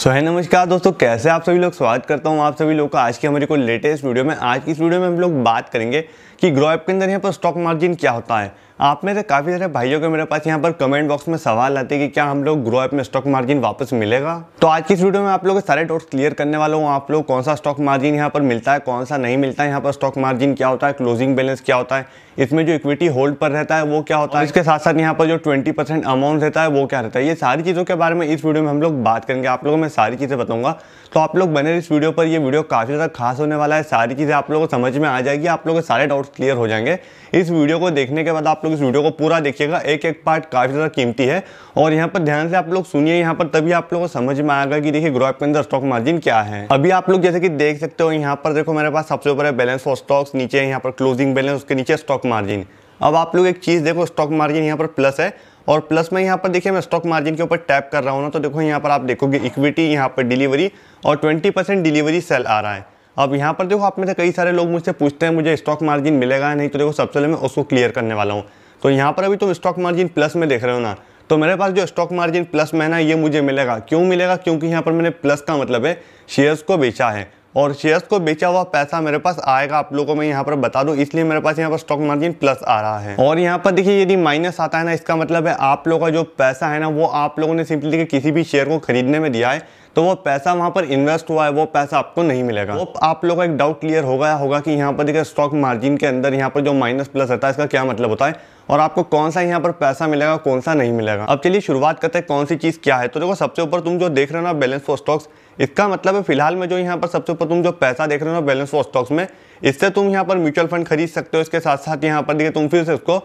सो है नमस्कार दोस्तों कैसे आप सभी लोग स्वागत करता हूँ आप सभी लोग का आज की हमारी को लेटेस्ट वीडियो में आज की इस वीडियो में हम लोग बात करेंगे कि ग्रो ऐप के अंदर यहाँ पर स्टॉक मार्जिन क्या होता है आप में से काफ़ी सारे भाइयों के मेरे पास यहाँ पर कमेंट बॉक्स में सवाल आते हैं कि क्या हम लोग ग्रो ऐप में स्टॉक मार्जिन वापस मिलेगा तो आज की इस वीडियो में आप लोगों के सारे डाउट्स क्लियर करने वाला हूँ आप लोग कौन सा स्टॉक मार्जिन यहाँ पर मिलता है कौन सा नहीं मिलता है यहाँ पर स्टॉक मार्जिन क्या होता है क्लोजिंग बैलेंस क्या होता है इसमें जो इक्विटी होल्ड पर रहता है वो क्या होता है इसके साथ साथ यहाँ पर जो ट्वेंटी परसेंट अमाउंट रहता है वो क्या रहता है ये सारी चीज़ों के बारे में इस वीडियो में हम लोग बात करेंगे आप लोगों में सारी चीज़ें बताऊंगा तो आप लोग बने इस वीडियो पर ये वीडियो काफ़ी ज़्यादा खास होने वाला है सारी चीज़ें आप लोगों को समझ में आ जाएगी आप लोगों के सारे डाउट्स क्लियर हो जाएंगे इस वीडियो को देखने के बाद आप लोग लोग तो इस वीडियो को पूरा देखिएगा एक एक पार्ट काफ़ी ज़्यादा कीमती है और यहाँ पर ध्यान से आप लोग सुनिए यहाँ पर तभी आप लोगों को समझ में आएगा कि देखिए ग्रोअप के अंदर स्टॉक मार्जिन क्या है अभी आप लोग जैसे कि देख सकते हो यहाँ पर देखो मेरे पास सबसे ऊपर है बैलेंस फॉर स्टॉक्स नीचे यहाँ पर क्लोजिंग बैलेंस उसके नीचे स्टॉक मार्जिन अब आप लोग एक चीज़ देखो स्टॉक मार्जिन यहाँ पर प्लस है और प्लस में यहाँ पर देखिए मैं स्टॉक मार्जिन के ऊपर टैप कर रहा हूँ ना तो देखो यहाँ पर आप देखोगे इक्विटी यहाँ पर डिलीवरी और 20 परसेंट डिलीवरी सेल आ रहा है अब यहाँ पर देखो आप में से कई सारे लोग मुझसे पूछते हैं मुझे स्टॉक मार्जिन मिलेगा नहीं तो देखो सबसे पहले मैं उसको क्लियर करने वाला हूँ तो यहाँ पर अभी तुम स्टॉक मार्जिन प्लस में देख रहे हो ना तो मेरे पास जो स्टॉक मार्जिन प्लस में ना ये मुझे मिलेगा क्यों मिलेगा क्योंकि यहाँ पर मैंने प्लस का मतलब है शेयर्स को बेचा है और शेयर्स को बेचा हुआ पैसा मेरे पास आएगा आप लोगों को मैं यहाँ पर बता दूँ इसलिए मेरे पास यहाँ पर स्टॉक मार्जिन प्लस आ रहा है और यहाँ पर देखिए यदि माइनस आता है ना इसका मतलब है आप लोगों का जो पैसा है ना वो आप लोगों ने सिंपली किसी भी शेयर को खरीदने में दिया है तो वो पैसा वहाँ पर इन्वेस्ट हुआ है वो पैसा आपको तो नहीं मिलेगा तो आप लोगों का एक डाउट क्लियर हो गया होगा कि यहाँ पर देखिए स्टॉक मार्जिन के अंदर यहाँ पर जो माइनस प्लस रहता है इसका क्या मतलब होता है और आपको कौन सा यहाँ पर पैसा मिलेगा कौन सा नहीं मिलेगा अब चलिए शुरुआत करते हैं कौन सी चीज़ क्या है तो देखो सबसे ऊपर तुम जो देख रहे हो ना बैलेंस फॉर स्टॉक्स इसका मतलब है फिलहाल में जो यहाँ पर सबसे ऊपर तुम जो पैसा देख रहे हो ना बैलेंस फॉर स्टॉक्स में इससे तुम यहाँ पर म्यूचुअल फंड खरीद सकते हो इसके साथ साथ यहाँ पर देखिए तुम फिर से उसको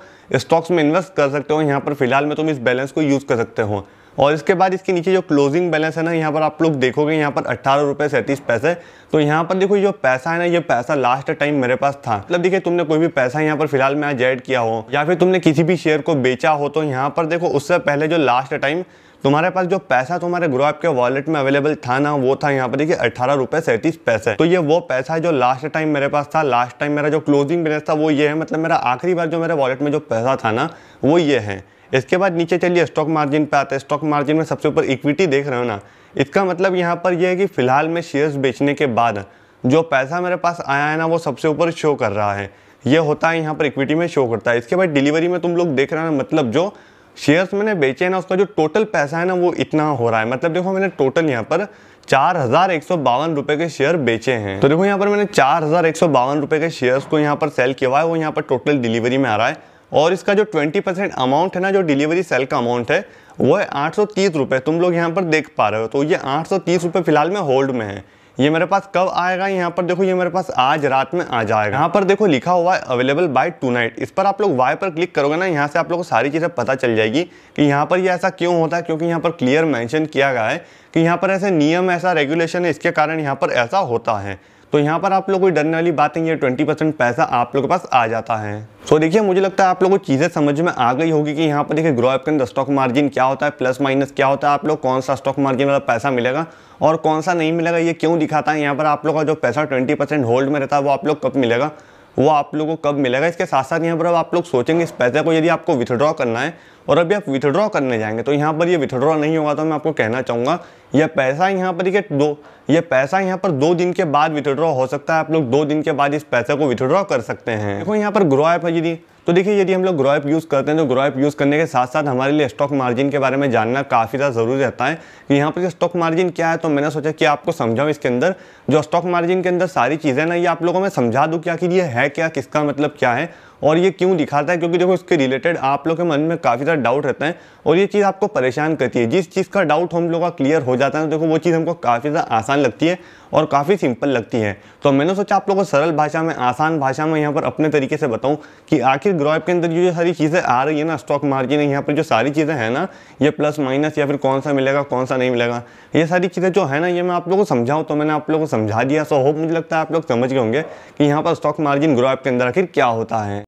स्टॉक्स में इन्वेस्ट कर सकते हो यहाँ पर फिलहाल में तुम इस बैलेंस को यूज़ कर सकते हो और इसके बाद इसके नीचे जो क्लोजिंग बैलेंस है ना यहाँ पर आप लोग देखोगे यहाँ पर अट्ठारह रुपये सैंतीस पैसे तो यहाँ पर देखो जो पैसा है ना ये पैसा लास्ट टाइम मेरे पास था मतलब देखिए तुमने कोई भी पैसा यहाँ पर फिलहाल में आज एड किया हो या फिर तुमने किसी भी शेयर को बेचा हो तो यहाँ पर देखो उससे पहले जो लास्ट टाइम तुम्हारे पास जो पैसा तुम्हारे ग्रो ऐप के वॉलेट में अवेलेबल था ना वो था यहाँ पर देखिए अठारह रुपये सैंतीस पैसे तो ये वो पैसा है जो लास्ट टाइम मेरे पास था लास्ट टाइम मेरा जो क्लोजिंग बैलेंस था वो ये है मतलब मेरा आखिरी बार जो मेरे वॉलेट में जो पैसा था ना वो ये है इसके बाद नीचे चलिए स्टॉक मार्जिन पे आता है स्टॉक मार्जिन में सबसे ऊपर इक्विटी देख रहे हो ना इसका मतलब यहाँ पर यह है कि फिलहाल मैं शेयर्स बेचने के बाद जो पैसा मेरे पास आया है ना वो सबसे ऊपर शो कर रहा है ये होता है यहाँ पर इक्विटी में शो करता है इसके बाद डिलीवरी में तुम लोग देख रहे हो ना मतलब जो शेयर्स मैंने बेचे हैं ना उसका जो टोटल पैसा है ना वो इतना हो रहा है मतलब देखो मैंने टोटल यहाँ पर चार हज़ार एक सौ बावन रुपए के शेयर बेचे हैं तो देखो यहाँ पर मैंने चार हज़ार एक सौ बावन रुपए के शेयर्स को यहाँ पर सेल किया हुआ है वो यहाँ पर टोटल डिलीवरी में आ रहा है और इसका जो 20 परसेंट अमाउंट है ना जो डिलीवरी सेल का अमाउंट है वो है आठ सौ तुम लोग यहाँ पर देख पा रहे हो तो ये आठ सौ फिलहाल में होल्ड में है ये मेरे पास कब आएगा यहाँ पर देखो ये मेरे पास आज रात में आ जाएगा यहाँ पर देखो लिखा हुआ है अवेलेबल बाय टू नाइट इस पर आप लोग वाई पर क्लिक करोगे ना यहाँ से आप लोग को सारी चीज़ें पता चल जाएगी कि यहाँ पर ये ऐसा क्यों होता है क्योंकि यहाँ पर क्लियर मेंशन किया गया है कि यहाँ पर ऐसे नियम ऐसा रेगुलेशन है इसके कारण यहाँ पर ऐसा होता है तो यहाँ पर आप लोग कोई डरने वाली बात नहीं है ट्वेंटी परसेंट पैसा आप लोग के पास आ जाता है सो so, देखिए मुझे लगता है आप लोगों को चीज़ें समझ में आ गई होगी कि यहाँ पर देखिए ग्रो ऐप के अंदर स्टॉक मार्जिन क्या होता है प्लस माइनस क्या होता है आप लोग कौन सा स्टॉक मार्जिन वाला पैसा मिलेगा और कौन सा नहीं मिलेगा ये क्यों दिखाता है यहाँ पर आप लोग का जो पैसा ट्वेंटी होल्ड में रहता है वो आप लोग कब मिलेगा वो आप लोगों को कब मिलेगा इसके साथ साथ यहाँ पर अब आप लोग सोचेंगे इस पैसे को यदि आपको विथड्रॉ करना है और अभी आप विथड्रॉ करने जाएंगे तो यहाँ पर ये विथड्रॉ नहीं होगा तो मैं आपको कहना चाहूँगा यह पैसा यहाँ पर ये दो ये पैसा यहाँ पर दो दिन के बाद विथड्रॉ हो सकता है आप लोग दो दिन के बाद इस पैसे को विथड्रॉ कर सकते हैं देखो यहाँ पर ग्रो ऐप है यदि तो देखिए यदि हम लोग ग्रोएप यूज़ करते हैं तो ग्रोएप यूज़ करने के साथ साथ हमारे लिए स्टॉक मार्जिन के बारे में जानना काफ़ी ज़्यादा ज़रूरी रहता है कि यहाँ पर स्टॉक मार्जिन क्या है तो मैंने सोचा कि आपको समझाऊँ इसके अंदर जो स्टॉक मार्जिन के अंदर सारी चीज़ें ना ये आप लोगों में समझा दूँ क्या कि ये है क्या किसका मतलब क्या है और ये क्यों दिखाता है क्योंकि देखो इसके रिलेटेड आप लोग के मन में काफ़ी ज़्यादा डाउट रहते हैं और ये चीज़ आपको परेशान करती है जिस चीज़ का डाउट हम लोग का क्लियर हो जाता है तो देखो वो चीज़ हमको काफ़ी ज़्यादा आसान लगती है और काफ़ी सिंपल लगती है तो मैंने सोचा आप लोगों को सरल भाषा में आसान भाषा में यहाँ पर अपने तरीके से बताऊँ कि आखिर ग्रोएप के अंदर जो सारी चीज़ें आ रही है ना स्टॉक मार्जिन यहाँ पर जो सारी चीज़ें हैं ना ये प्लस माइनस या फिर कौन सा मिलेगा कौन सा नहीं मिलेगा ये सारी चीज़ें जो है ना ये मैं आप लोग को समझाऊँ तो मैंने आप लोग को समझा दिया सो होप मुझे लगता है आप लोग समझ गए होंगे कि यहाँ पर स्टॉक मार्जिन ग्रोएप के अंदर आखिर क्या होता है